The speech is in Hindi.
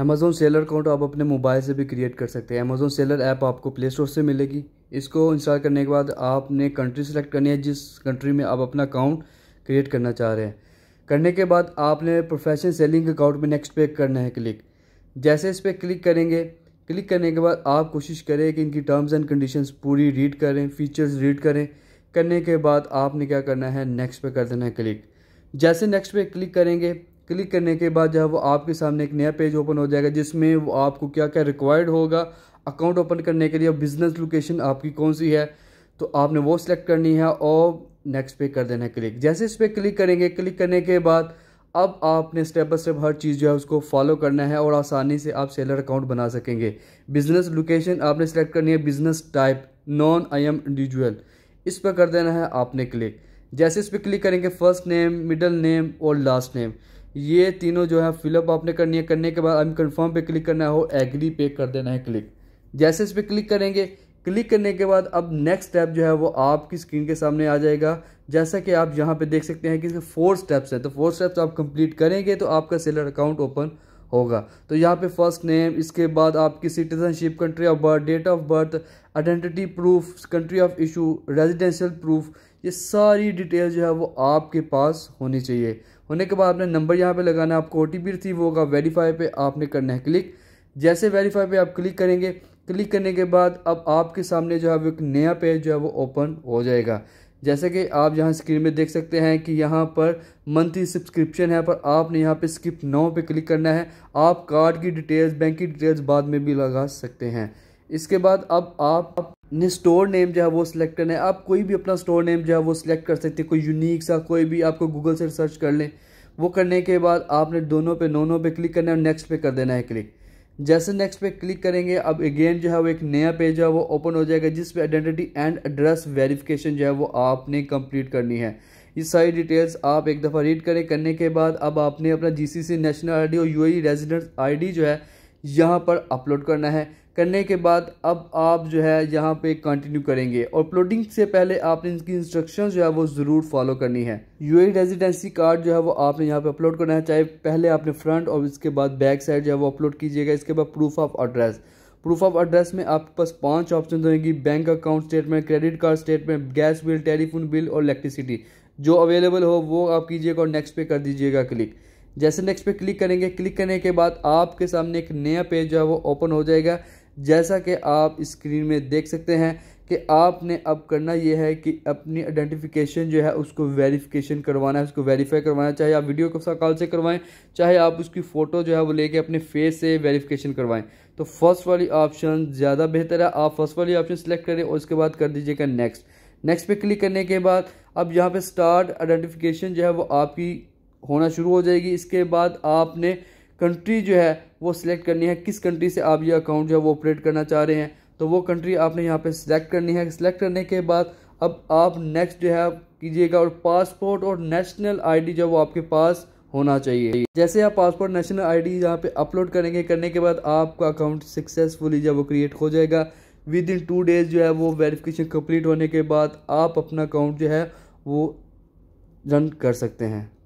अमेज़ोन सेलर अकाउंट आप अपने मोबाइल से भी क्रिएट कर सकते हैं अमेज़ोन सेलर ऐप आपको प्ले स्टोर से मिलेगी इसको इंस्टॉल करने के बाद आपने कंट्री सेलेक्ट करनी है जिस कंट्री में आप अपना अकाउंट क्रिएट करना चाह रहे हैं करने के बाद आपने प्रोफेशनल सेलिंग अकाउंट में नेक्स्ट पे करना है क्लिक जैसे इस पर क्लिक करेंगे क्लिक करने के बाद आप कोशिश करें कि इनकी टर्म्स एंड कंडीशंस पूरी रीड करें फीचर्स रीड करें करने के बाद आपने क्या करना है नेक्स्ट पे कर देना है क्लिक जैसे नेक्स्ट पे क्लिक करेंगे क्लिक करने के बाद जो है वो आपके सामने एक नया पेज ओपन हो जाएगा जिसमें वो आपको क्या क्या रिक्वायर्ड होगा अकाउंट ओपन करने के लिए बिज़नेस लोकेशन आपकी कौन सी है तो आपने वो सिलेक्ट करनी है और नेक्स्ट पे कर देना है क्लिक जैसे इस पर क्लिक करेंगे क्लिक करने के बाद अब आपने स्टेप बाय स्टेप हर चीज़ जो है उसको फॉलो करना है और आसानी से आप सेलर अकाउंट बना सकेंगे बिज़नेस लोकेशन आपने सेलेक्ट करनी है business type non I am individual इस पर कर देना है आपने क्लिक जैसे इस पर क्लिक करेंगे फर्स्ट नेम मिडल नेम और लास्ट नेम ये तीनों जो है फिलअप आपने करनी है करने के बाद हमें कन्फर्म पे क्लिक करना है एग्री पे कर देना है क्लिक जैसे इस पर क्लिक करेंगे क्लिक करने के बाद अब नेक्स्ट स्टेप जो है वो आपकी स्क्रीन के सामने आ जाएगा जैसा कि आप यहाँ पे देख सकते हैं कि इसके फोर स्टेप्स हैं तो फोर स्टेप्स आप कंप्लीट करेंगे तो आपका सेलर अकाउंट ओपन होगा तो यहाँ पे फर्स्ट नेम इसके बाद आपकी citizenship country of birth date of birth identity proof country of issue residential proof ये सारी डिटेल जो है वो आपके पास होनी चाहिए होने के बाद आपने नंबर यहाँ पे लगाना आपको ओ टी पी रिसीव होगा वेरीफाई पे आपने करना है क्लिक जैसे वेरीफाई पे आप क्लिक करेंगे क्लिक करने के बाद अब आपके सामने जो है वो एक नया पेज जो है वो ओपन हो जाएगा जैसे कि आप यहाँ स्क्रीन में देख सकते हैं कि यहाँ पर मंथली सब्सक्रिप्शन है पर आपने यहाँ पे स्किप नौ पे क्लिक करना है आप कार्ड की डिटेल्स बैंक की डिटेल्स बाद में भी लगा सकते हैं इसके बाद अब आप, अपने ने स्टोर नेम जो है वो सिलेक्ट करना है आप कोई भी अपना स्टोर नेम जो है वो सिलेक्ट कर सकते हैं कोई यूनिक सा कोई भी आपको गूगल से सर्च कर लें वो करने के बाद आपने दोनों पे नोनों पे क्लिक करना है और नेक्स्ट पे कर देना है क्लिक जैसे नेक्स्ट पे क्लिक करेंगे अब अगेन जो है वो एक नया पेज है वो ओपन हो जाएगा जिस पे आइडेंटिटी एंड एड्रेस वेरिफिकेशन जो है वो आपने कंप्लीट करनी है ये सारी डिटेल्स आप एक दफ़ा रीड करें करने के बाद अब आपने अपना जीसीसी नेशनल आईडी और यूएई रेजिडेंस आईडी जो है यहाँ पर अपलोड करना है करने के बाद अब आप जो है यहाँ पे कंटिन्यू करेंगे और अपलोडिंग से पहले आपने इनकी इंस्ट्रक्शन जो है वो ज़रूर फॉलो करनी है ए रेजिडेंसी कार्ड जो है वो आपने यहाँ पे अपलोड करना है चाहे पहले आपने फ्रंट और इसके बाद बैक साइड जो है वो अपलोड कीजिएगा इसके बाद proof of address proof of address में आपके पास पाँच ऑप्शन रहेंगी bank account statement credit card statement gas bill telephone bill और इलेक्ट्रिसिटी जो अवेलेबल हो वो आप कीजिएगा और नेक्स्ट पे कर दीजिएगा क्लिक जैसे नेक्स्ट पे क्लिक करेंगे क्लिक करने के बाद आपके सामने एक नया पेज जो है वो ओपन हो जाएगा जैसा कि आप स्क्रीन में देख सकते हैं कि आपने अब करना यह है कि अपनी आइडेंटिफिकेशन जो है उसको वेरिफिकेशन करवाना है उसको वेरीफाई करवाना है चाहे आप वीडियो कॉल से करवाएं चाहे आप उसकी फ़ोटो जो है वो लेके अपने फेस से वेरिफिकेशन करवाएं तो फर्स्ट वाली ऑप्शन ज़्यादा बेहतर है आप फर्स्ट वाली ऑप्शन सेलेक्ट करें और उसके बाद कर दीजिएगा नेक्स्ट नेक्स्ट पे क्लिक करने के बाद अब यहाँ पे स्टार्ट आइडेंटिफिकेशन जो है वो आपकी होना शुरू हो जाएगी इसके बाद आपने कंट्री जो है वो सिलेक्ट करनी है किस कंट्री से आप ये अकाउंट जो है वो ऑपरेट करना चाह रहे हैं तो वो कंट्री आपने यहाँ पे सिलेक्ट करनी है सिलेक्ट करने के बाद अब आप नेक्स्ट जो है कीजिएगा और पासपोर्ट और नेशनल आईडी जो वो आपके पास होना चाहिए जैसे आप पासपोर्ट नेशनल आईडी यहाँ पे अपलोड करेंगे करने के बाद आपका अकाउंट सक्सेसफुली जो वो क्रिएट हो जाएगा विद इन टू डेज जो है वो वेरिफिकेशन कम्प्लीट होने के बाद आप अपना अकाउंट जो है वो रन कर सकते हैं